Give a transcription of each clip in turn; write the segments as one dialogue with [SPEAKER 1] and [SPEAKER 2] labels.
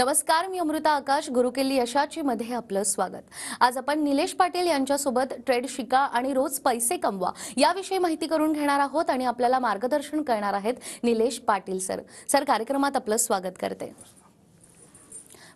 [SPEAKER 1] नमस्कार मी अमृता आकाश गुरुकल्ली यशाची मध्ये आपलं स्वागत आज आपण निलेश पाटील यांच्यासोबत ट्रेड शिका आणि रोज पैसे कमवा याविषयी माहिती करून घेणार आहोत आणि आपल्याला मार्गदर्शन करणार आहेत निलेश पाटील सर सर कार्यक्रमात आपलं स्वागत करते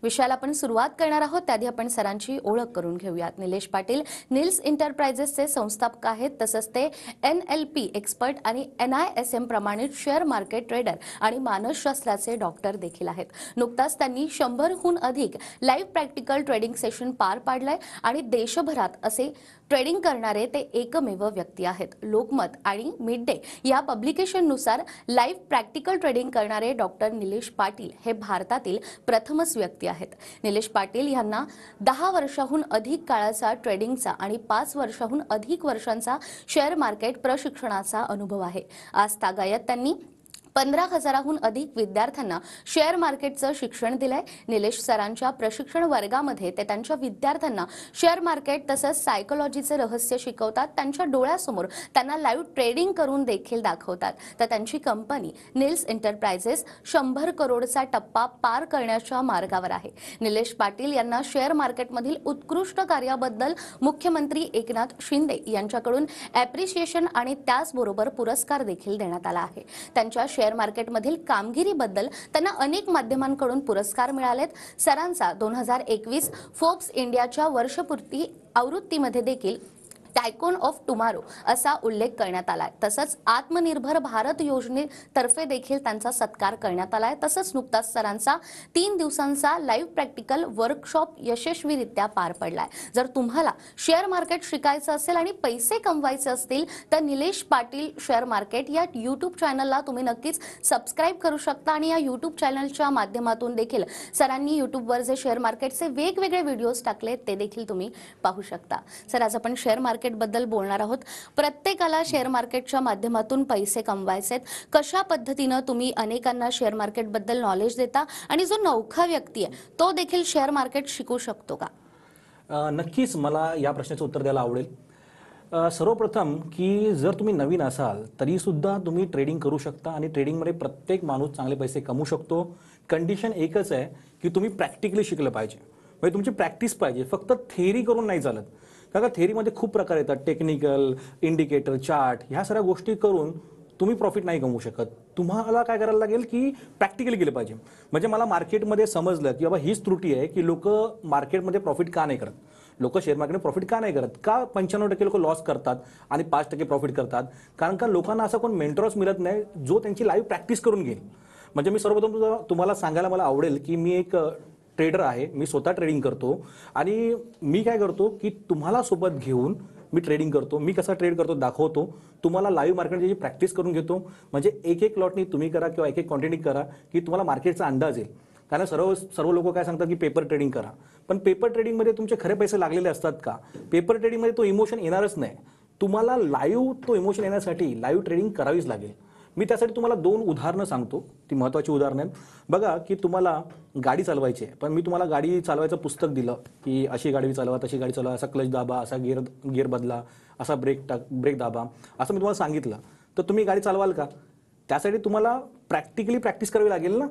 [SPEAKER 1] विषयाला आपण सुरुवात करणार आहोत त्याआधी आपण सरांची ओळख करून घेऊयात निलेश पाटील निल्स इंटरप्राइजेसचे संस्थापक आहेत तसंच ते एन एल पी एक्सपर्ट आणि एन आय एस एम प्रमाणित शेअर मार्केट ट्रेडर आणि मानसशास्त्राचे डॉक्टर देखील आहेत नुकताच त्यांनी शंभरहून अधिक लाईव्ह प्रॅक्टिकल ट्रेडिंग सेशन पार पाडलंय आणि देशभरात असे ट्रेडिंग करणारे ते एकमेव व्यक्ती आहेत लोकमत आणि मिड डे या पब्लिकेशननुसार लाईव्ह प्रॅक्टिकल ट्रेडिंग करणारे डॉक्टर निलेश पाटील हे भारतातील प्रथमच व्यक्ती आहेत निलेश पाटील यांना दहा वर्षाहून अधिक काळाचा ट्रेडिंगचा आणि पाच वर्षाहून अधिक वर्षांचा शेअर मार्केट प्रशिक्षणाचा अनुभव आहे आज तागायत त्यांनी पंधरा हजाराहून अधिक विद्यार्थ्यांना शेअर मार्केटचं शिक्षण दिलंय निलेश सरांच्या प्रशिक्षण वर्गामध्ये ते त्यांच्या विद्यार्थ्यांना शेअर मार्केट तसंच सायकोलॉजीचे रहस्य शिकवतात त्यांच्या डोळ्यासमोर त्यांना लाईव्ह ट्रेडिंग करून देखील दाखवतात तर त्यांची कंपनी निल्स एंटरप्राइजेस शंभर करोडचा टप्पा पार करण्याच्या मार्गावर आहे निलेश पाटील यांना शेअर मार्केटमधील उत्कृष्ट कार्याबद्दल मुख्यमंत्री एकनाथ शिंदे यांच्याकडून ॲप्रिशिएशन आणि त्याचबरोबर पुरस्कार देखील देण्यात आला आहे त्यांच्या शेअर मार्केटमधील कामगिरीबद्दल त्यांना अनेक माध्यमांकडून पुरस्कार मिळालेत सरांचा दोन हजार एकवीस फोर्ब्स इंडियाच्या वर्षपूर्ती आवृत्तीमध्ये देखील टायकोन ऑफ टुमारो असा उल्लेख करण्यात आला आहे तसंच आत्मनिर्भर भारत योजनेतर्फे देखील त्यांचा सत्कार करण्यात आला आहे तसंच नुकताच सरांचा तीन दिवसांचा लाईव्ह प्रॅक्टिकल वर्कशॉप यशस्वीरित्या पार पडलाय जर तुम्हाला शेअर मार्केट शिकायचं असेल आणि पैसे कमवायचे असतील तर निलेश पाटील शेअर मार्केट या यूट्यूब चॅनलला तुम्ही नक्कीच सबस्क्राईब करू शकता आणि या यूट्यूब चॅनलच्या माध्यमातून देखील सरांनी यूट्यूबवर जे शेअर मार्केटचे वेगवेगळे व्हिडिओज टाकले ते देखील तुम्ही पाहू शकता सर आज आपण शेअर मार्केट बद्दल बोलणार आहोत प्रत्येकाला शेअर मार्केटच्या माध्यमातून पैसे कमवायचे आहेत कशा पद्धतीनं तुम्ही अनेकांना शेअर मार्केट बद्दल नॉलेज देता आणि जो नौखा व्यक्ती आहे तो देखील शेअर मार्केट शिकू शकतो का
[SPEAKER 2] नक्कीच मला या प्रश्नाचं उत्तर द्यायला आवडेल सर्वप्रथम की जर तुम्ही नवीन असाल तरी सुद्धा तुम्ही ट्रेडिंग करू शकता आणि ट्रेडिंगमध्ये प्रत्येक माणूस चांगले पैसे कमवू शकतो कंडिशन एकच आहे की तुम्ही प्रॅक्टिकली शिकलं पाहिजे म्हणजे तुमची प्रॅक्टिस पाहिजे फक्त थेअरी करून नाही चालत कारण थेअरीमध्ये खूप प्रकार येतात टेक्निकल इंडिकेटर चार्ट ह्या सगळ्या गोष्टी करून तुम्ही प्रॉफिट नाही कमवू शकत तुम्हाला काय करायला लागेल की प्रॅक्टिकली गेलं पाहिजे म्हणजे मला मार्केटमध्ये समजलं की बाबा हीच त्रुटी आहे की लोक मार्केटमध्ये प्रॉफिट का नाही करत लोक शेअर मार्केटमध्ये प्रॉफिट का नाही करत का पंच्याण्णव टक्के लोक लॉस करतात आणि पाच टक्के प्रॉफिट करतात कारण का लोकांना असा कोण मेंटरॉस मिळत नाही जो त्यांची लाईव्ह प्रॅक्टिस करून घेईल म्हणजे मी सर्वप्रथम तुम्हाला सांगायला मला आवडेल की मी एक ट्रेडर आहे मी स्वतः ट्रेडिंग करतो आणि मी काय करतो की तुम्हाला सोबत घेऊन मी ट्रेडिंग करतो मी कसा ट्रेड करतो दाखवतो तुम्हाला लाईव्ह मार्केटची प्रॅक्टिस करून घेतो म्हणजे एक एक लॉटनी तुम्ही करा किंवा एक एक कॉन्टिन्यू करा की तुम्हाला मार्केटचा अंदाज येईल कारण सर्व सर्व लोक काय सांगतात की पेपर ट्रेडिंग करा पण पेपर ट्रेडिंगमध्ये तुमचे खरे पैसे लागलेले असतात का पेपर ट्रेडिंगमध्ये तो इमोशन येणारच नाही तुम्हाला लाईव्ह तो इमोशन येण्यासाठी लाईव्ह ट्रेडिंग करावीच लागेल मी त्यासाठी तुम्हाला दोन उदाहरणं सांगतो ती महत्त्वाची उदाहरणं आहेत बघा की तुम्हाला गाडी चालवायची आहे पण मी तुम्हाला गाडी चालवायचं पुस्तक दिलं की अशी गाडी चालवा तशी गाडी चालवा असा क्लच दाबा असा गिअर गिअर बदला असा ब्रेक टाक ब्रेक दाबा असं मी तुम्हाला सांगितलं तर तुम्ही गाडी चालवाल का त्यासाठी तुम्हाला प्रॅक्टिकली प्रॅक्टिस करावी लागेल ना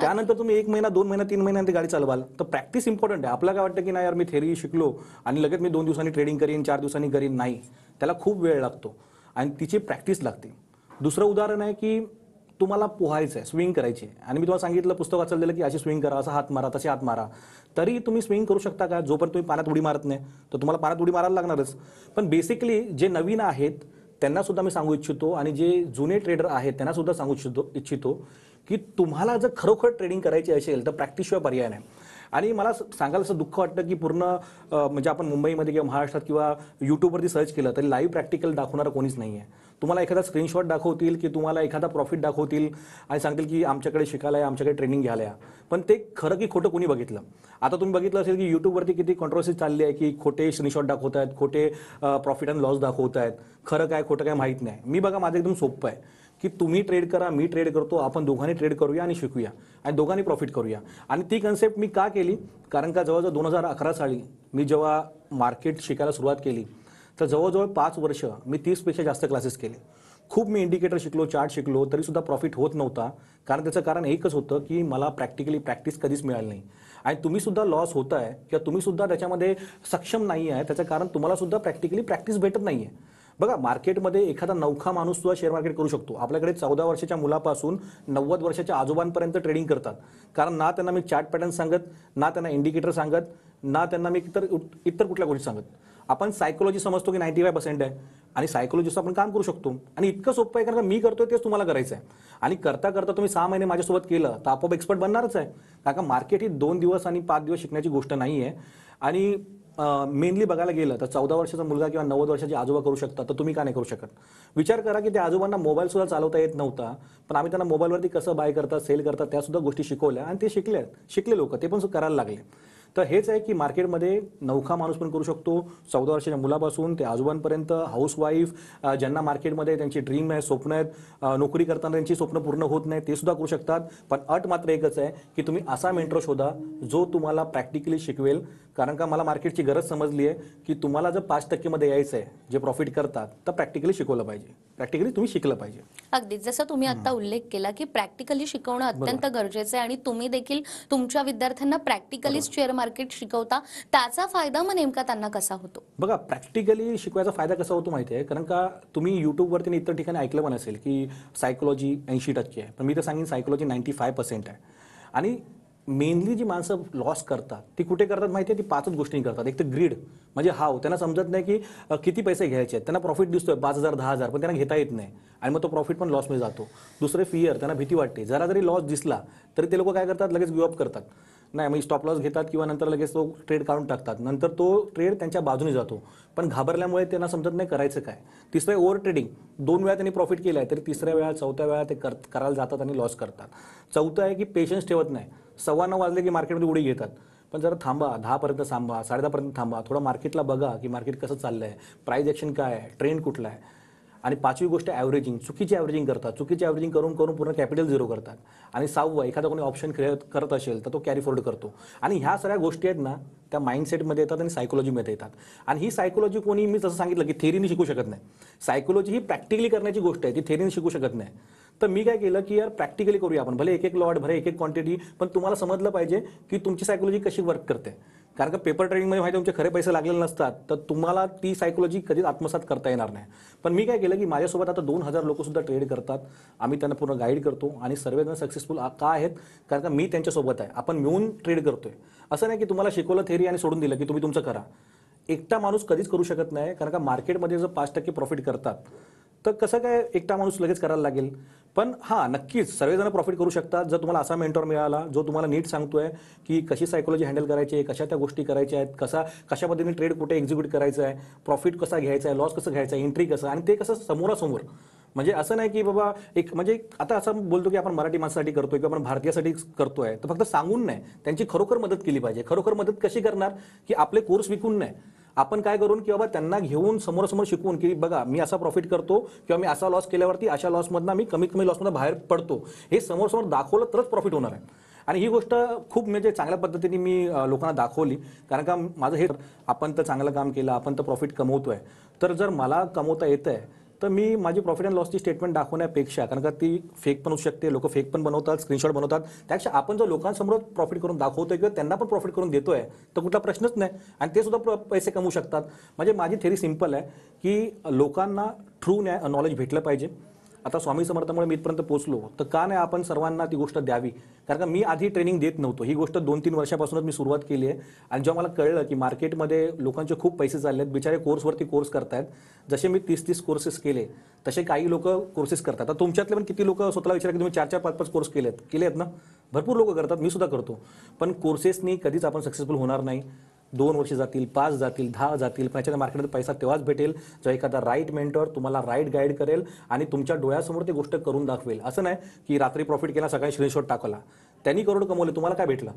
[SPEAKER 2] त्यानंतर तुम्ही एक महिना दोन महिना तीन महिन्यांत गाडी चालवाल तर प्रॅक्टिस इम्पॉर्टंट आहे आपल्याला काय वाटतं की नाही यार मी थेरी शिकलो आणि लगेच मी दोन दिवसांनी ट्रेडिंग करीन चार दिवसांनी करीन नाही त्याला खूप वेळ लागतो आणि तिची प्रॅक्टिस लागते दुसरं उदाहरण आहे की तुम्हाला पोहायचं आहे स्विंग करायची आहे आणि मी तुम्हाला सांगितलं पुस्तक दिलं की अशी स्विंग करा असा हात मारा तसे हात मारा तरी तुम्ही स्विंग करू शकता का जोपर्यंत तुम्ही पाण्यात उडी मारत नाही तर तुम्हाला पाण्यात उडी मारायला लागणारच पण बेसिकली जे नवीन आहेत त्यांना सुद्धा मी सांगू इच्छितो आणि जे जुने ट्रेडर आहेत त्यांना सुद्धा सांगू इच्छितो इच्छितो की तुम्हाला जर खरोखर ट्रेडिंग करायची असेल तर प्रॅक्टिसशिवाय पर्याय नाही आणि मला सांगायला असं दुःख वाटतं की पूर्ण म्हणजे आपण मुंबईमध्ये किंवा महाराष्ट्रात किंवा युट्यूबवरती सर्च केलं तरी लाईव्ह प्रॅक्टिकल दाखवणारं कोणीच नाही आहे तुम्हाला एखादा स्क्रीनशॉट दाखवतील की तुम्हाला एखादा प्रॉफिट दाखवतील आणि सांगतील की आमच्याकडे शिकायला आहे आमच्याकडे ट्रेनिंग घ्यायला आहे पण ते खरं की खोटं कोणी बघितलं आता तुम्ही बघितलं असेल की यूट्यूबवरती किती कॉन्ट्रोवर्सी चालली आहे की खोटे स्क्रीनशॉट दाखवत आहेत खोटे प्रॉफिट अँड लॉस दाखवत आहेत खरं काय खोटं काय माहीत नाही मी बघा माझं एकदम सोपं आहे की तुम्ही ट्रेड करा मी ट्रेड करतो आपण दोघांनी ट्रेड करूया आणि शिकूया आणि दोघांनी प्रॉफिट करूया आणि ती कन्सेप्ट मी का केली कारण का जवळजवळ दोन हजार अकरा साली मी जेव्हा मार्केट शिकायला सुरुवात केली तर जवळजवळ पाच वर्ष मी तीसपेक्षा जास्त क्लासेस केले खूप मी इंडिकेटर शिकलो चार्ट शिकलो तरीसुद्धा प्रॉफिट होत नव्हता कारण त्याचं कारण एकच होतं की मला प्रॅक्टिकली प्रॅक्टिस कधीच मिळाली नाही आणि तुम्हीसुद्धा लॉस होत आहे किंवा तुम्हीसुद्धा त्याच्यामध्ये सक्षम नाही आहे त्याचं कारण तुम्हालासुद्धा प्रॅक्टिकली प्रॅक्टिस भेटत नाही आहे बघा मार्केटमध्ये एखादा नवखा माणूस सुद्धा शेअर मार्केट करू शकतो आपल्याकडे चौदा वर्षाच्या मुलापासून नव्वद वर्षाच्या आजोबांपर्यंत ट्रेडिंग करतात कारण ना त्यांना मी चार्ट पॅटर्न सांगत ना त्यांना इंडिकेटर सांगत ना त्यांना मी इतर इतर कुठल्या गोष्टी सांगत आपण सायकोलॉजी समजतो की नाईन्टी फाय पर्सेंट आहे आणि सायकोलॉजीचं आपण काम करू शकतो आणि इतकं सोपं आहे कारण मी करतोय तेच तुम्हाला करायचं आहे आणि करता करता तुम्ही सहा महिने माझ्यासोबत केलं तर आपोआप एक्सपर्ट बनणारच आहे कारण का मार्केट ही दोन दिवस आणि पाच दिवस शिकण्याची गोष्ट नाही आहे आणि मेनली बघायला गेलं तर चौदा वर्षाचा मुलगा किंवा नव्वद वर्षाची आजोबा करू शकता तर तुम्ही का नाही करू शकत विचार करा की त्या आजोबांना सुद्धा चालवता येत नव्हता पण आम्ही त्यांना मोबाईलवरती कसं बाय करतात सेल करतात त्यासुद्धा गोष्टी शिकवल्या आणि ते शिकले शिकले लोक ते पण करायला लागले तर हेच आहे की मार्केटमध्ये नौखा माणूस पण करू शकतो चौदा वर्षाच्या मुलापासून ते आजोबांपर्यंत वाईफ ज्यांना मार्केटमध्ये त्यांची ड्रीम आहे स्वप्न आहेत नोकरी करताना त्यांची स्वप्न पूर्ण होत नाही ते सुद्धा करू शकतात पण अट मात्र एकच आहे की तुम्ही असा मेंटर शोधा जो तुम्हाला प्रॅक्टिकली शिकवेल कारण का मला मार्केटची गरज समजली आहे की तुम्हाला जर पाच टक्केमध्ये यायचं आहे जे प्रॉफिट करतात तर प्रॅक्टिकली शिकवलं पाहिजे प्रॅक्टिकली तुम्ही शिकलं पाहिजे
[SPEAKER 1] अगदी जसं तुम्ही आता उल्लेख केला की प्रॅक्टिकली शिकवणं अत्यंत गरजेचं आहे आणि तुम्ही देखील तुमच्या विद्यार्थ्यांना प्रॅक्टिकलीच शेअर मार्केट शिकवता त्याचा फायदा मग नेमका त्यांना कसा होतो
[SPEAKER 2] बघा प्रॅक्टिकली शिकवायचा फायदा कसा होतो माहिती आहे कारण का तुम्ही युट्यूबवरती इतर ठिकाणी ऐकलं पण असेल की सायकोलॉजी ऐंशी टक्के आहे पण मी तर सांगेन सायकोलॉजी नाईन्टी फाय पर्सेंट आहे आणि मेनली जी माणसं लॉस करतात ती कुठे करतात माहिती आहे ती पाचच गोष्टी करतात एक तर ग्रीड म्हणजे हाव हो, त्यांना समजत नाही की किती पैसे घ्यायचे आहेत त्यांना प्रॉफिट दिसतोय पाच हजार दहा हजार पण त्यांना घेता येत नाही आणि मग तो प्रॉफिट पण लॉसमध्ये जातो दुसरे फिअर त्यांना भीती वाटते जरा जरी लॉस दिसला तरी ते लोक काय करतात लगेच अप करतात नाही मग स्टॉप लॉस घेतात किंवा नंतर लगेच तो ट्रेड काढून टाकतात नंतर तो ट्रेड त्यांच्या बाजूने जातो पण घाबरल्यामुळे त्यांना समजत नाही करायचं काय तिसरं ओव्हर ट्रेडिंग दोन वेळा त्यांनी प्रॉफिट केलं आहे तरी तिसऱ्या वेळा चौथ्या वेळा ते कर करायला जातात आणि लॉस करतात चौथं आहे की पेशन्स ठेवत नाही सव्वा नऊ वाजले की मार्केटमध्ये उडी घेतात पण जरा थांबा दहापर्यंत थांबा दहापर्यंत थांबा थोडं मार्केटला बघा की मार्केट कसं चाललं आहे प्राईज ॲक्शन काय आहे ट्रेंड कुठला आहे आणि पाचवी गोष्ट ॲव्हरेजिंग चुकीची ॲव्हरेजिंग करतात चुकीची ॲव्हरेजिंग करून करून पूर्ण कॅपिटल झिरो करतात आणि सहावं एखादा कोणी ऑप्शन खेळ करत असेल तर तो कॅरी फोर्ड करतो आणि ह्या सगळ्या गोष्टी आहेत ना त्या माइंडसेटमध्ये येतात आणि सायकोलॉजीमध्ये येतात आणि ही सायकोलॉजी कोणी मी जसं सांगितलं की थेरीने शिकू शकत नाही सायकोलॉजी ही प्रॅक्टिकली करण्याची गोष्ट आहे ती थेरीने शिकू शकत नाही तर मी काय केलं की यार प्रॅक्टिकली करूया आपण भले एक एक लॉट भले एक एक क्वांटिटी पण तुम्हाला समजलं पाहिजे की तुमची सायकोलॉजी कशी वर्क करते कारण का पेपर ट्रेडिंगमध्ये माहिती तुमचे खरे पैसे लागलेले नसतात तर तुम्हाला ती सायकोलॉजी कधीच आत्मसात करता येणार नाही पण मी काय केलं की माझ्यासोबत आता दोन हजार लोकसुद्धा ट्रेड करतात आम्ही त्यांना पूर्ण गाईड करतो आणि सर्वजण सक्सेसफुल का आहेत कारण का मी त्यांच्यासोबत आहे आपण मिळून ट्रेड करतोय असं नाही की तुम्हाला शिकवलं थेरी आणि सोडून दिलं की तुम्ही तुमचं करा एकटा माणूस कधीच करू शकत नाही कारण का मार्केटमध्ये जर पाच टक्के प्रॉफिट करतात तर कसं काय एकटा माणूस लगेच करायला लागेल पण हां नक्कीच सर्वजण प्रॉफिट करू शकतात जर तुम्हाला असा मेंटॉर मिळाला जो तुम्हाला नीट सांगतोय की कशी सायकोलॉजी हँडल करायची आहे कशा त्या गोष्टी करायच्या आहेत कसा कशा पद्धतीने ट्रेड कुठे एक्झिक्यूट करायचं आहे प्रॉफिट कसा घ्यायचा आहे लॉस कसं घ्यायचा आहे एंट्री कसं आणि ते कसं समोरासमोर म्हणजे असं नाही की बाबा एक म्हणजे आता असं बोलतो की आपण मराठी माणसासाठी करतोय किंवा आपण भारतीयासाठी करतोय तर फक्त सांगून नाही त्यांची खरोखर मदत केली पाहिजे खरोखर मदत कशी करणार की आपले कोर्स विकून नाही आपण काय करून की बाबा त्यांना घेऊन समोरसमोर शिकवून की बघा मी असा प्रॉफिट करतो किंवा मी असा लॉस केल्यावरती अशा लॉसमधनं मी कमीत कमी लॉसमधून बाहेर पडतो हे समोरसमोर दाखवलं तरच प्रॉफिट होणार आहे आणि ही गोष्ट खूप म्हणजे चांगल्या पद्धतीने मी लोकांना दाखवली कारण का माझं हे आपण तर चांगलं काम केलं आपण तर प्रॉफिट कमवतो आहे तर जर मला कमवता येतं आहे तर मी माझी प्रॉफिट अँड लॉसची स्टेटमेंट दाखवण्यापेक्षा कारण का ती फेक पण होऊ शकते लोक फेक पण बनवतात स्क्रीनशॉट बनवतात त्यापेक्षा आपण जर लोकांसमोर प्रॉफिट करून दाखवतोय किंवा त्यांना पण प्रॉफिट करून देतोय तर कुठला प्रश्नच नाही आणि ते सुद्धा पैसे कमवू शकतात म्हणजे माझी थेरी सिम्पल आहे की लोकांना थ्रू नॉलेज भेटलं पाहिजे आता स्वामी समर्थामुळे मी इथपर्यंत पोहोचलो तर का नाही आपण सर्वांना ती गोष्ट द्यावी कारण का मी आधी ट्रेनिंग देत नव्हतो ही गोष्ट दोन तीन वर्षापासूनच मी सुरुवात केली आहे आणि जेव्हा मला कळलं की मार्केटमध्ये लोकांचे खूप पैसे चालले आहेत बिचारे कोर्सवरती कोर्स करतायत जसे मी तीस तीस कोर्सेस केले तसे काही लोक कोर्सेस करतात आता तुमच्यातले पण किती लोक स्वतःला विचार की तुम्ही चार चार पाच पाच कोर्स केलेत केले आहेत ना भरपूर लोक करतात मी सुद्धा करतो पण कोर्सेसनी कधीच आपण सक्सेसफुल होणार नाही दोन वर्ष जातील पाच जातील दहा जातील पण मार्केटमध्ये पैसा तेव्हाच भेटेल जो एखादा राईट मेंटर तुम्हाला राईट गाईड करेल आणि तुमच्या डोळ्यासमोर ते गोष्ट करून दाखवेल असं नाही की रात्री प्रॉफिट केला सकाळी स्क्रीनशॉट टाकला त्यांनी करोड कमवले तुम्हाला काय भेटलं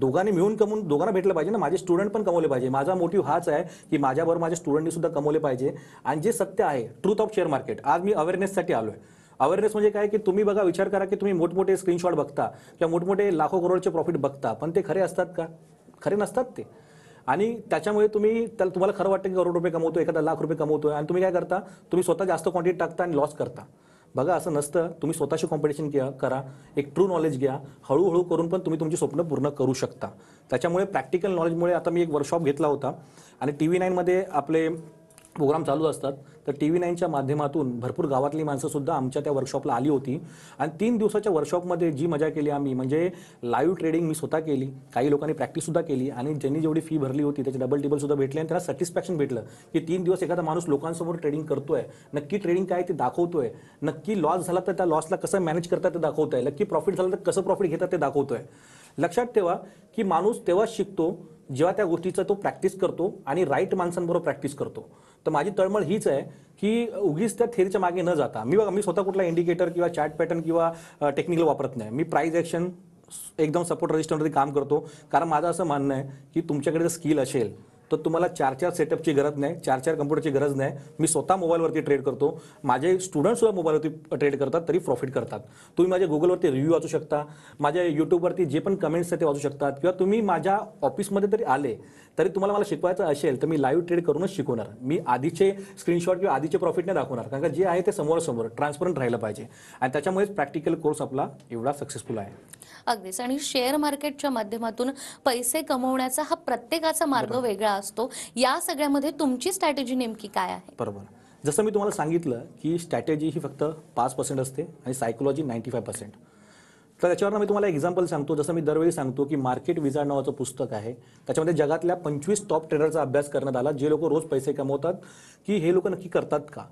[SPEAKER 2] दोघांनी मिळून कमवून दोघांना भेटलं पाहिजे ना माझे स्टुडंट पण कमवले पाहिजे माझा मोटिव्ह हाच आहे की माझ्याबरोबर माझ्या स्टुडंटनी सुद्धा कमवले पाहिजे आणि जे सत्य आहे ट्रूथ ऑफ शेअर मार्केट आज मी अवेअरनेससाठी आलो आहे अवेअरनेस म्हणजे काय की तुम्ही बघा विचार करा की तुम्ही मोठमोठे स्क्रीनशॉट बघता किंवा मोठमोठे लाखो करोडचे प्रॉफिट बघता पण ते खरे असतात का खरे नसतात ते आणि त्याच्यामुळे तुम्ही त्याला तुम्हाला खरं वाटतं की करोड रुपये कमवतो एखादा लाख रुपये कमवतो आणि तुम्ही काय करता तुम्ही स्वतः जास्त क्वांटिटी टाकता आणि लॉस करता बघा असं नसतं तुम्ही स्वतःशी कॉम्पिटिशन करा एक ट्रू नॉलेज घ्या हळूहळू करून पण तुम्ही तुमची स्वप्न पूर्ण करू शकता त्याच्यामुळे प्रॅक्टिकल नॉलेजमुळे आता मी एक वर्कशॉप घेतला होता आणि टी व्ही नाईनमध्ये आपले प्रोग्राम चालू असतात तर टी व्ही नाईनच्या माध्यमातून भरपूर गावातली माणसंसुद्धा आमच्या त्या वर्कशॉपला आली होती आणि तीन दिवसाच्या वर्कशॉपमध्ये जी मजा केली आम्ही म्हणजे लाईव्ह ट्रेडिंग मी स्वतः केली काही लोकांनी प्रॅक्टिससुद्धा केली आणि ज्यांनी जेवढी फी भरली होती त्याचे डबल टेबलसुद्धा भेटले आणि त्यांना सॅटिस्फॅक्शन भेटलं की तीन दिवस एखादा माणूस लोकांसमोर ट्रेडिंग करतोय नक्की ट्रेडिंग काय ते दाखवतोय नक्की लॉस झाला तर त्या लॉसला कसं मॅनेज करतात ते दाखवतोय नक्की प्रॉफिट झाला तर कसं प्रॉफिट घेतात ते दाखवतोय लक्षात ठेवा की माणूस तेव्हाच शिकतो जेव्हा त्या गोष्टीचा तो प्रॅक्टिस करतो आणि राईट माणसांबरोबर प्रॅक्टिस करतो तर माझी तळमळ हीच आहे की उगीच त्या थेरीच्या मागे न जाता मी बघा मी स्वतः कुठला इंडिकेटर किंवा चॅट पॅटर्न किंवा टेक्निकल वापरत नाही मी प्राईज ॲक्शन एकदम सपोर्ट रजिस्टरमध्ये काम करतो कारण माझं असं मानणं आहे की तुमच्याकडे जर स्किल असेल तर तुम्हाला चार चार सेटअपची गरज नाही चार चार कम्प्युटरची गरज नाही मी स्वतः मोबाईलवरती ट्रेड करतो माझे स्टुडंटसुद्धा मोबाईलवरती ट्रेड करतात तरी प्रॉफिट करतात तुम्ही माझ्या गुगलवरती रिव्ह्यू वाचू शकता माझ्या यूट्यूबवरती जे पण कमेंट्स आहेत ते वाचू शकतात किंवा तुम्ही माझ्या ऑफिसमध्ये तरी आले तरी तुम्हाला मला शिकवायचं असेल तर मी लाईव्ह ट्रेड करूनच शिकवणार मी आधीचे स्क्रीनशॉट किंवा आधीचे प्रॉफिट नाही दाखवणार कारण का जे आहे ते समोरसमोर ट्रान्सपरंट राहिलं पाहिजे आणि त्याच्यामुळेच प्रॅक्टिकल कोर्स आपला एवढा सक्सेसफुल आहे
[SPEAKER 1] अगदीच आणि शेअर मार्केटच्या माध्यमातून पैसे कमवण्याचा हा प्रत्येकाचा मार्ग वेगळा असतो या सगळ्यामध्ये तुमची स्ट्रॅटेजी नेमकी काय आहे
[SPEAKER 2] बरोबर जसं मी तुम्हाला सांगितलं की स्ट्रॅटेजी ही फक्त पाच पर्सेंट असते आणि सायकोलॉजी नाईंटी फाय पर्सेंट तर त्याच्यावर मी तुम्हाला एक्झाम्पल सांगतो जसं मी दरवेळी सांगतो की मार्केट विजा नावाचं पुस्तक आहे त्याच्यामध्ये जगातल्या पंचवीस टॉप ट्रेडरचा अभ्यास करण्यात आला जे लोक रोज पैसे कमवतात की हे लोक नक्की करतात का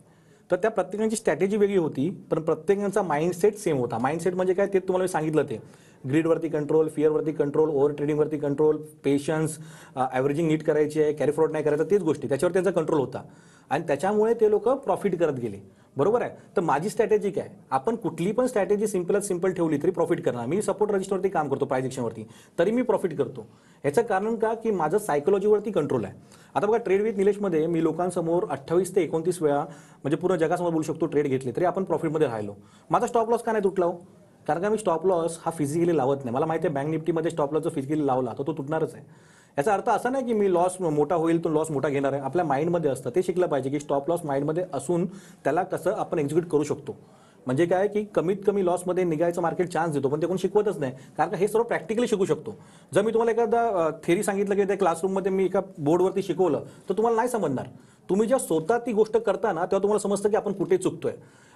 [SPEAKER 2] तर त्या प्रत्येकांची स्ट्रॅटेजी वेगळी होती पण प्रत्येकांचा माइंडसेट सेम होता माइंडसेट म्हणजे काय ते तुम्हाला मी सांगितलं ते ग्रीडवरती कंट्रोल फिअरवरती कंट्रोल ओव्हर ट्रेडिंगवरती कंट्रोल पेशन्स ॲव्हरेजिंग नीट करायची आहे कॅरी फ्रॉड नाही करायचं तेच गोष्टी त्याच्यावर त्यांचा कंट्रोल होता आणि त्याच्यामुळे ते लोक प्रॉफिट करत गेले बरोबर आहे तर माझी स्ट्रॅटेजी काय आपण कुठली पण स्ट्रॅटेजी सिम्पलच सिंपल ठेवली तरी प्रॉफिट करणार मी सपोर्ट रजिस्टरवरती काम करतो प्राईज तरी मी प्रॉफिट करतो याचं कारण का की माझं सायकोलॉजीवरती कंट्रोल आहे आता बघा ट्रेड विथ निलेशमध्ये मी लोकांसमोर अठ्ठावीस ते एकोणतीस वेळा म्हणजे पूर्ण जगासमोर बोलू शकतो ट्रेड घेतले तरी आपण प्रॉफिटमध्ये राहिलो माझा स्टॉप लॉस का नाही तुटला हो कारण का मी स्टॉप लॉस हा फिजिकली लावत नाही मला माहिती आहे बँक निफ्टीमध्ये स्टॉप लॉस जो फिजिकली लावला तर तो तुटणारच आहे याचा अर्थ असा नाही की मी लॉस मोठा होईल तो लॉस मोठा घेणार आहे आपल्या माइंडमध्ये असतं ते शिकलं पाहिजे की स्टॉप लॉस माइंडमध्ये असून त्याला कसं आपण एक्झिक्यूट करू शकतो म्हणजे काय की कमीत कमी लॉसमध्ये निघायचं मार्केट चान्स देतो पण ते कोण शिकवतच नाही कारण का हे सर्व प्रॅक्टिकली शिकू शकतो जर मी तुम्हाला एखादा थेरी सांगितलं की त्या क्लासरूममध्ये मी एका बोर्डवरती शिकवलं तर तुम्हाला नाही समजणार तुम्ही जेव्हा स्वतः ती गोष्ट करता ना तेव्हा तुम्हाला समजतं की आपण कुठे चुकतोय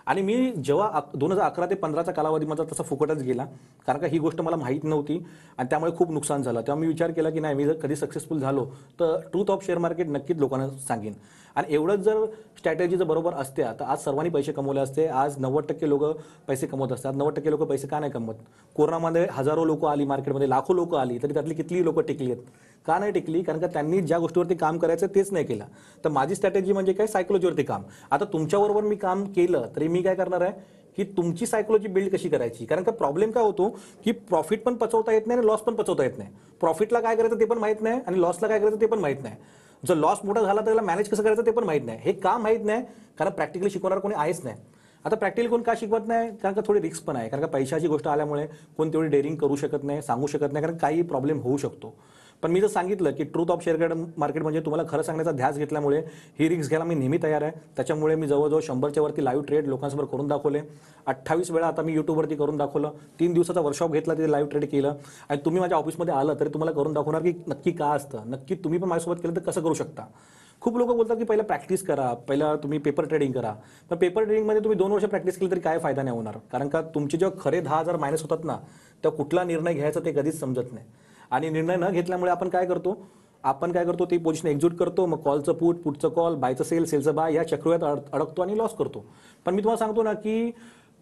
[SPEAKER 2] आणि मी जेव्हा दोन हजार अकरा ते पंधराचा कालावधी माझा तसा फुकटच गेला कारण का ही गोष्ट मला माहीत नव्हती आणि त्यामुळे खूप नुकसान झालं तेव्हा मी विचार केला की नाही मी जर कधी सक्सेसफुल झालो तर ट्रूथ ऑफ शेअर मार्केट नक्कीच लोकांना सांगेन आणि एवढंच जर स्ट्रॅटेजी जर बरोबर असत्या तर आज सर्वांनी पैसे कमवले असते आज नव्वद टक्के लोक पैसे कमवत असतात नव्वद टक्के लोक पैसे का नाही कमवत कोरोनामध्ये हजारो लोक आली मार्केटमध्ये लाखो लोक आली तरी त्यातली किती लोक टिकली आहेत का नाही टिकली कारण का त्यांनी ज्या गोष्टीवरती काम करायचं तेच नाही केलं तर माझी स्ट्रॅटेजी म्हणजे काय सायकोलॉजीवरती काम आता तुमच्याबरोबर मी काम केलं तरी मी काय करणार आहे की तुमची सायकोलॉजी बिल्ड कशी करायची कारण का प्रॉब्लेम काय होतो की प्रॉफिट पण पचवता येत नाही आणि लॉस पण पचवता येत नाही प्रॉफिटला काय करायचं ते पण माहीत नाही आणि लॉसला काय करायचं ते पण माहीत नाही जर लॉस मोठा झाला तर त्याला मॅनेज कसं करायचं ते पण माहीत नाही हे का माहीत नाही कारण प्रॅक्टिकली शिकवणार कोणी आहेच नाही आता प्रॅक्टिकली कोण का शिकवत नाही कारण का थोडी रिस्क पण आहे कारण का पैशाची गोष्ट आल्यामुळे कोण तेवढी डेअरिंग करू शकत नाही सांगू शकत नाही कारण काही प्रॉब्लेम होऊ शकतो पण मी जर सांगितलं की ट्रूथ ऑफ शेअर मार्केट म्हणजे तुम्हाला खरं सांगण्याचा ध्यास घेतल्यामुळे ही रिक्स घ्यायला मी नेहमी तयार आहे त्याच्यामुळे मी जवळजवळ शंभरच्या वरती लाईव्ह ट्रेड लोकांसमोर करून दाखवले अठ्ठावीस वेळा आता मी यूट्यूबवरती करून दाखवलं तीन दिवसाचा वर्कशॉप घेतला तिथे लाईव्ह ट्रेड केलं आणि तुम्ही माझ्या ऑफिसमध्ये आलं तरी तुम्हाला करून दाखवणार की नक्की का असतं नक्की तुम्ही पण माझ्यासोबत केलं तर कसं करू शकता खूप लोक बोलतात की पहिला प्रॅक्टिस करा पहिला तुम्ही पेपर ट्रेडिंग करा तर पेपर ट्रेडिंगमध्ये तुम्ही दोन वर्ष प्रॅक्टिस केली तरी काय फायदा नाही होणार कारण का तुमचे जेव्हा खरे दहा हजार मायनस होतात ना तेव्हा कुठला निर्णय घ्यायचा ते कधीच समजत नाही आणि निर्णय न घेतल्यामुळे आपण काय करतो आपण काय करतो ती पोझिशन एक्झिट करतो मग कॉलचं पुट पुटचं कॉल बायचं सेल सेलचं बाय या चक्रव्यात अडकतो आणि लॉस करतो पण मी तुम्हाला सांगतो ना की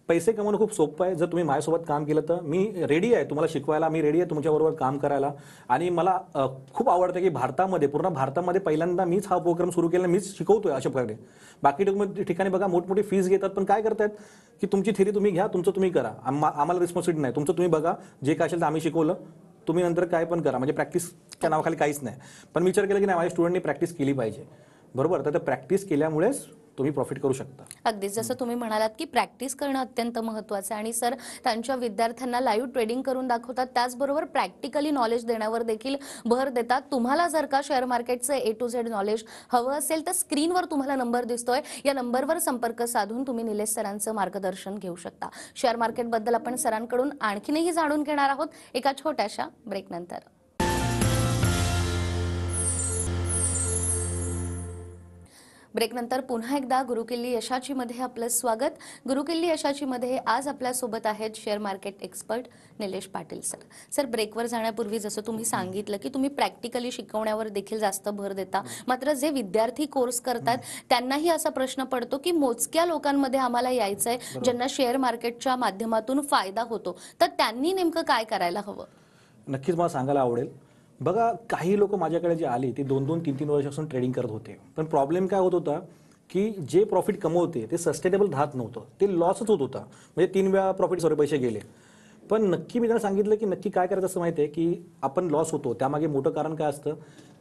[SPEAKER 2] पैसे कमवणं खूप सोपं आहे जर तुम्ही माझ्यासोबत काम केलं तर मी रेडी आहे तुम्हाला शिकवायला मी रेडी आहे तुमच्याबरोबर काम करायला आणि मला खूप आवडतं की भारतामध्ये पूर्ण भारतामध्ये पहिल्यांदा मीच हा उपक्रम सुरू केला मीच शिकवतोय अशा प्रकारे बाकी ठिकाणी बघा मोठमोठी फीज घेतात पण काय करतात की तुमची थेरी तुम्ही घ्या तुमचं तुम्ही करा आम्हाला रिस्पॉन्सिबिलिटी नाही तुमचं तुम्ही बघा जे काय असेल तर आम्ही शिकवलं तुम्ही नंतर काय पण करा म्हणजे प्रॅक्टिसच्या नावाखाली काहीच नाही पण विचार केला की नाही माझ्या स्टुडंटनी प्रॅक्टिस केली पाहिजे बरोबर तर प्रॅक्टिस केल्यामुळेच तुम्ही प्रॉफिट करू शकता
[SPEAKER 1] अगदीच जसं तुम्ही म्हणालात की प्रॅक्टिस करणं अत्यंत महत्वाचं आहे आणि सर त्यांच्या विद्यार्थ्यांना लाईव्ह ट्रेडिंग करून दाखवतात त्याचबरोबर प्रॅक्टिकली नॉलेज देण्यावर देखील भर देतात तुम्हाला जर का शेअर मार्केटचं ए टू झेड नॉलेज हवं असेल तर स्क्रीनवर तुम्हाला नंबर दिसतोय या नंबरवर संपर्क साधून तुम्ही निलेश सरांचं मार्गदर्शन घेऊ शकता शेअर मार्केटबद्दल आपण सरांकडून आणखीनही जाणून घेणार आहोत एका छोट्याशा ब्रेकनंतर ब्रेकनंतर पुन्हा एकदा गुरुकिल्ली यशाची मध्ये आपलं स्वागत गुरुकिल्ली यशाची मध्ये आज आपल्यासोबत आहेत share market expert Nilesh Patil sir sir ब्रेकवर जाण्यापूर्वी जसं तुम्ही सांगितलं की तुम्ही प्रॅक्टिकली शिकवण्यावर देखील जास्त भर देता मात्र जे विद्यार्थी कोर्स करतात त्यांनाही असा प्रश्न पडतो की मोजक्या लोकांमध्ये आम्हाला यायचं आहे ज्यांना शेअर मार्केटच्या माध्यमातून फायदा होतो तर त्यांनी नेमकं काय करायला हवं
[SPEAKER 2] नक्कीच मला सांगायला आवडेल बघा काही लोक माझ्याकडे जे आले ते दोन दोन तीन तीन वर्षापासून ट्रेडिंग करत होते पण प्रॉब्लेम काय होत होता की जे प्रॉफिट कमवते ते सस्टेनेबल राहत नव्हतं ते लॉसच होत होता म्हणजे तीन वेळा प्रॉफिट सॉरी पैसे गेले पण नक्की मी त्यांना सांगितलं की नक्की काय करायचं असं माहिती आहे की आपण लॉस होतो त्यामागे मोठं कारण काय असतं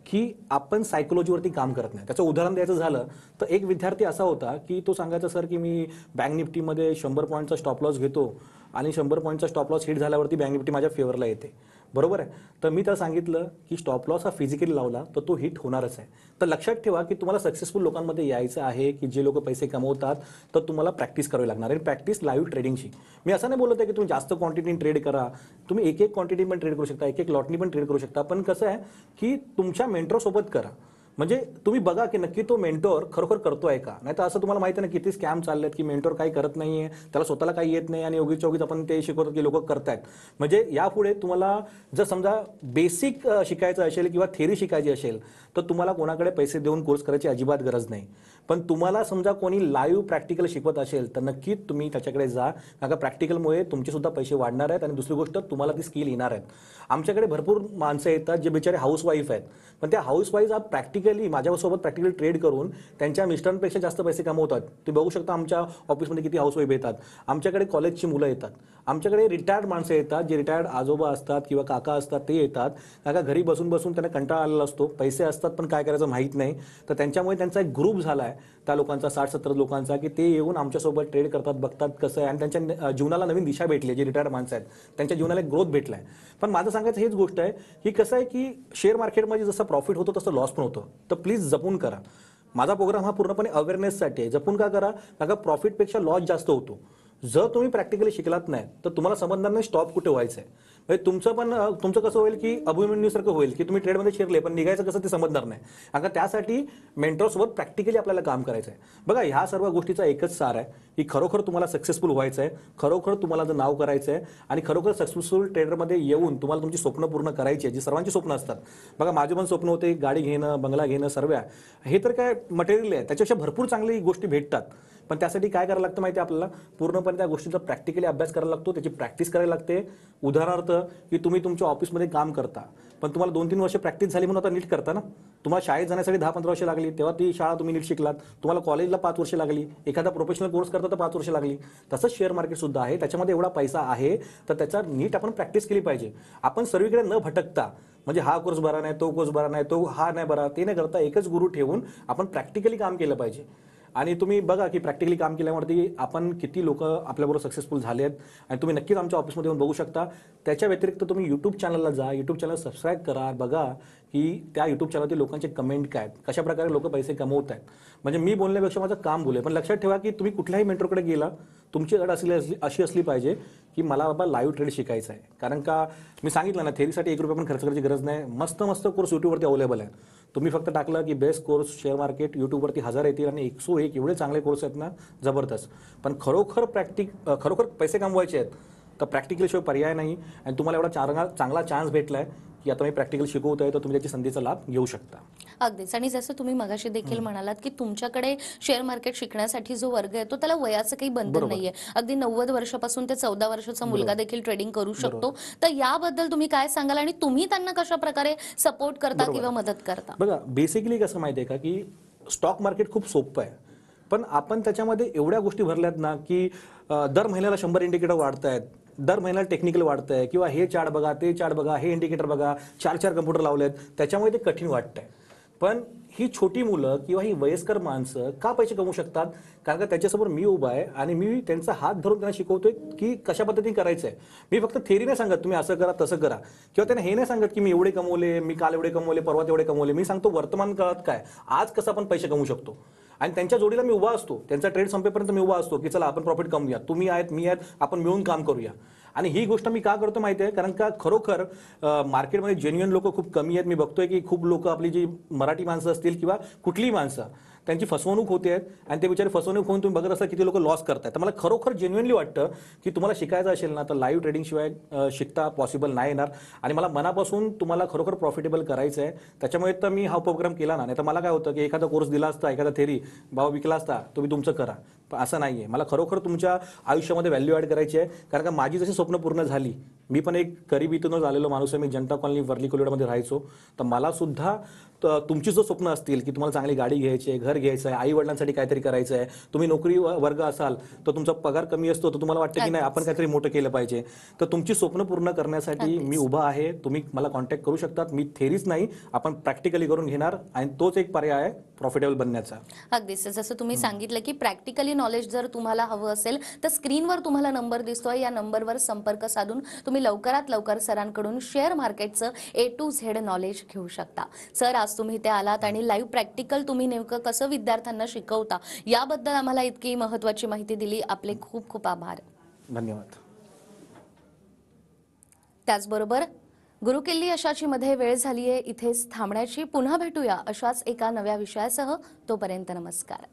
[SPEAKER 2] की आपण सायकोलॉजीवरती काम करत नाही त्याचं उदाहरण द्यायचं झालं तर एक विद्यार्थी असा होता की तो सांगायचा सर की मी बँक निफ्टीमध्ये शंभर पॉईंटचा स्टॉप लॉस घेतो आणि शंभर पॉईंटचा स्टॉप लॉस हिट झाल्यावरती बँक निफ्टी माझ्या फेवरला येते बरोबर आहे तर मी तर सांगितलं की स्टॉप लॉस हा फिजिकली लावला तर तो हिट होणारच आहे तर लक्षात ठेवा की तुम्हाला सक्सेसफुल लोकांमध्ये यायचं आहे की जे लोक पैसे कमवतात तर तुम्हाला प्रॅक्टिस करावी लागणार आणि प्रॅक्टिस लाईव्ह ट्रेडिंगची मी असं नाही बोलत आहे की तुम्ही जास्त क्वांटिटीने ट्रेड करा तुम्ही एक एक क्वांटिटी पण ट्रेड करू शकता एक एक लॉटनी पण ट्रेड करू शकता पण कसं आहे की तुमच्या मेंट्रोसोबत करा म्हणजे तुम्ही बघा की नक्की तो मेंटोर खरोखर करतो आहे का नाही तर असं तुम्हाला माहिती ना किती स्कॅम चाललेत की मेंटोर काही करत नाही आहे त्याला स्वतःला काही येत नाही आणि योगी योगीच आपण ते शिकवतो की लोक करतायत म्हणजे यापुढे तुम्हाला जर समजा बेसिक शिकायचं असेल किंवा थेरी शिकायची असेल तर तुम्हाला कोणाकडे पैसे देऊन कोर्स करायची अजिबात गरज नाही पण तुम्हाला समजा कोणी लाईव्ह प्रॅक्टिकल शिकवत असेल तर नक्कीच तुम्ही त्याच्याकडे जा कारण प्रॅक्टिकलमुळे तुमचेसुद्धा पैसे वाढणार आहेत आणि दुसरी गोष्ट तुम्हाला ती स्किल येणार आहेत आमच्याकडे भरपूर माणसं येतात जे बिचारे हाऊसवाईफ आहेत पण त्या हाऊसवाईफ आज प्रॅक्टिकली माझ्यासोबत प्रॅक्टिकली ट्रेड करून त्यांच्या मिस्टरांपेक्षा जास्त पैसे कमवतात तुम्ही बघू शकता आमच्या ऑफिसमध्ये किती हाऊसवाईफ येतात आमच्याकडे कॉलेजची मुलं येतात आमच्याकडे रिटायर्ड माणसं येतात जे रिटायर्ड आजोबा असतात किंवा काका असतात ते येतात काका घरी बसून बसून त्यांना कंटाळा आलेला असतो पैसे असतात पण काय करायचं माहीत नाही तर त्यांच्यामुळे त्यांचा एक ग्रुप झाला आहे त्या लोकांचा साठ सत्तर लोकांचा की ते येऊन आमच्यासोबत ट्रेड करतात बघतात कसं आहे आणि त्यांच्या जीवनाला नवीन दिशा भेटली जे रिटायर्ड माणसं आहेत त्यांच्या जीवनाला एक ग्रोथ भेटला आहे पण माझं सांगायचं हेच गोष्ट आहे की कसं आहे की शेअर मार्केटमध्ये जसं प्रॉफिट होतो तसं लॉस पण होतं तर प्लीज जपून करा माझा प्रोग्राम हा पूर्णपणे अवेअरनेससाठी आहे जपून का करा कारण प्रॉफिटपेक्षा लॉस जास्त होतो जर तुम्ही प्रॅक्टिकली शिकलात नाही तर तुम्हाला समजणार नाही स्टॉप कुठे व्हायचं आहे म्हणजे तुमचं पण तुमचं कसं होईल की अभिमन्यूसारखं होईल की तुम्ही ट्रेडमध्ये शिरले पण निघायचं कसं ते समजणार नाही आता त्यासाठी मेंटॉरसोबत प्रॅक्टिकली आपल्याला काम करायचं आहे बघा ह्या सर्व गोष्टीचा एकच सार आहे की खरोखर तुम्हाला सक्सेसफुल व्हायचं आहे खरोखर तुम्हाला जर नाव करायचं आहे आणि खरोखर सक्सेसफुल ट्रेडरमध्ये येऊन तुम्हाला तुमची स्वप्न पूर्ण करायची आहे जी सर्वांची स्वप्न असतात बघा माझे पण स्वप्न होते गाडी घेणं बंगला घेणं सर्व्या हे तर काय मटेरियल आहे त्याच्यापेक्षा भरपूर चांगली गोष्टी भेटतात पण त्यासाठी काय करायला लागतं माहिती आहे आपल्याला पूर्णपणे त्या गोष्टीचा प्रॅक्टिकली अभ्यास करायला लागतो त्याची प्रॅक्टिस करायला लागते उदाहरणार्थ की तुम्ही तुमच्या ऑफिसमध्ये काम करता पण तुम्हाला दोन तीन वर्ष प्रॅक्टिस झाली म्हणून आता नीट करता ना तुम्हाला शाळेत जाण्यासाठी दहा पंधरा वर्ष लागली तेव्हा ती शाळा तुम्ही नीट शिकलात तुम्हाला कॉलेजला पाच वर्ष लागली एखादा प्रोफेशनल कोर्स करता तर पाच वर्ष लागली तसंच शेअर मार्केट सुद्धा आहे त्याच्यामध्ये एवढा पैसा आहे तर त्याचा नीट आपण प्रॅक्टिस केली पाहिजे आपण सर्वीकडे न भटकता म्हणजे हा कोर्स बरा नाही तो कोर्स बरा नाही तो हा नाही बरा ते नाही करता एकच गुरु ठेवून आपण प्रॅक्टिकली काम केलं पाहिजे आणि तुम्ही बघा की प्रॅक्टिकली काम केल्यावरती आपण किती लोक आपल्याबरोबर सक्सेसफुल झाले आहेत आणि तुम्ही नक्कीच आमच्या ऑफिसमध्ये येऊन बघू शकता त्याच्या व्यतिरिक्त तुम्ही यूट्यूब चॅनलला जा यूट्यूब चॅनल सबस्क्राईब करा बघा की त्या यूट्यूब चॅनलवरती लोकांचे कमेंट काय आहेत कशा प्रकारे लोक पैसे कमवत आहेत म्हणजे मी बोलण्यापेक्षा माझं काम बोले पण लक्षात ठेवा की तुम्ही कुठल्याही मेंटरकडे गेला तुमची अड असली अशी असली पाहिजे की मला बाबा लाईव्ह ट्रेड शिकायचं आहे कारण का मी सांगितलं ना थेरीसाठी एक रुपये पण खर्च करायची गरज नाही मस्त मस्त कोर्स यूट्यूबवरती अवेलेबल आहे तुम्ही फक्त टाकलं की बेस्ट कोर्स शेअर मार्केट यूट्यूबवरती हजार येतील आणि एकसो एक एवढे चांगले कोर्स आहेत ना जबरदस्त पण खरोखर प्रॅक्टिक खरोखर पैसे कमवायचे आहेत तर शिवाय पर्याय नाही आणि तुम्हाला एवढा चांगला चांगला चान्स भेटलाय की आता मी प्रॅक्टिकल शिकवत आहे तर तुम्ही त्याची संधीचा लाभ घेऊ शकता
[SPEAKER 1] अगदीच आणि जसं तुम्ही मगाशी देखील म्हणालात की तुमच्याकडे शेअर मार्केट शिकण्यासाठी जो वर्ग आहे तो त्याला वयाचं काही बंधन नाहीये अगदी नव्वद वर्षापासून ते चौदा वर्षाचा मुलगा देखील ट्रेडिंग करू शकतो तर याबद्दल तुम्ही काय सांगाल आणि तुम्ही त्यांना कशा प्रकारे सपोर्ट करता किंवा मदत करता
[SPEAKER 2] बघा बेसिकली कसं माहितीये का की स्टॉक मार्केट खूप सोपं आहे पण आपण त्याच्यामध्ये एवढ्या गोष्टी भरल्यात ना की दर महिन्याला शंभर इंडिकेटर वाढतायत दर महिन्याला टेक्निकल वाढतंय किंवा हे चार्ट बघा ते चार्ट बघा हे इंडिकेटर बघा चार चार कम्प्युटर लावलेत त्याच्यामुळे ते कठीण आहे पण ही छोटी मुलं किंवा ही वयस्कर माणसं का पैसे कमवू शकतात कारण का त्याच्यासमोर मी उभा आहे आणि मी त्यांचा हात धरून त्यांना शिकवतोय की कशा पद्धतीने करायचं आहे मी फक्त थेरी नाही सांगत तुम्ही असं करा तसं करा किंवा त्यांना हे नाही सांगत की मी एवढे कमवले मी काल एवढे कमवले परवा तेवढे कमवले मी सांगतो वर्तमान काळात काय आज कसं आपण पैसे कमवू शकतो आणि त्यांच्या जोडीला मी उभा असतो त्यांचा ट्रेड संपेपर्यंत मी उभा असतो की चला आपण प्रॉफिट कमूया तुम्ही आहेत मी आहेत आपण मिळून काम करूया आणि ही गोष्ट मी का करतो माहिती आहे कारण का खरोखर मार्केटमध्ये जेन्युअन लोक खूप कमी आहेत मी बघतोय की खूप लोक आपली जी मराठी माणसं असतील किंवा कुठलीही माणसं त्यांची फसवणूक होते आणि ते बिचारे फसवणूक होऊन तुम्ही बघत असता किती लोक लॉस करतात तर मला खरोखर जेन्युअनली वाटतं की तुम्हाला शिकायचं असेल ना तर लाईव्ह ट्रेडिंगशिवाय शिकता पॉसिबल नाही येणार आणि मला मनापासून तुम्हाला खरोखर प्रॉफिटेबल करायचं आहे त्याच्यामुळे तर मी हा उपक्रम केला ना नाही तर मला काय होतं की एखादा कोर्स दिला असता एखादा थेरी बाबा विकला असता तुम्ही तुमचं करा पण असं नाही आहे मला खरोखर तुमच्या आयुष्यामध्ये व्हॅल्यू ॲड करायची आहे कारण का माझी जशी स्वप्न पूर्ण झाली मी पण एक गरीब इथूनच आलेलो माणूस आहे मी जनता कॉलनी वर्ली कोलिडमध्ये राहायचो तर मला सुद्धा तुमची जो स्वप्न असतील की तुम्हाला चांगली गाडी घ्यायची आहे घर घ्यायचं आहे आई वडिलांसाठी काहीतरी करायचं आहे तुम्ही नोकरी वर्ग असाल तर तुमचा पगार कमी असतो तर तुम्हाला वाटतं की नाही आपण काहीतरी मोठं केलं पाहिजे तर तुमची स्वप्न पूर्ण करण्यासाठी मी उभा आहे तुम्ही मला कॉन्टॅक्ट करू शकतात मी थेरीच नाही आपण प्रॅक्टिकली करून घेणार आणि तोच एक पर्याय आहे प्रॉफिटेबल बनण्याचा
[SPEAKER 1] अगदी जसं तुम्ही सांगितलं की प्रॅक्टिकली नॉलेज जर तुम्हाला हवं असेल तर स्क्रीनवर तुम्हाला नंबर दिसतोय या नंबरवर संपर्क साधून तुम्ही लवकरात लवकर सरांकडून शेअर मार्केटचं ए टू झेड नॉलेज घेऊ शकता सर आज तुम्ही ते आलात आणि लाईव्ह प्रॅक्टिकल तुम्ही नेमकं कसं विद्यार्थ्यांना शिकवता याबद्दल आम्हाला इतकी महत्वाची माहिती दिली आपले खूप खूप आभार धन्यवाद त्याचबरोबर गुरुकिल्ली अशाची मध्ये वेळ झाली आहे इथेच थांबण्याची पुन्हा भेटूया अशाच एका नव्या विषयासह तोपर्यंत नमस्कार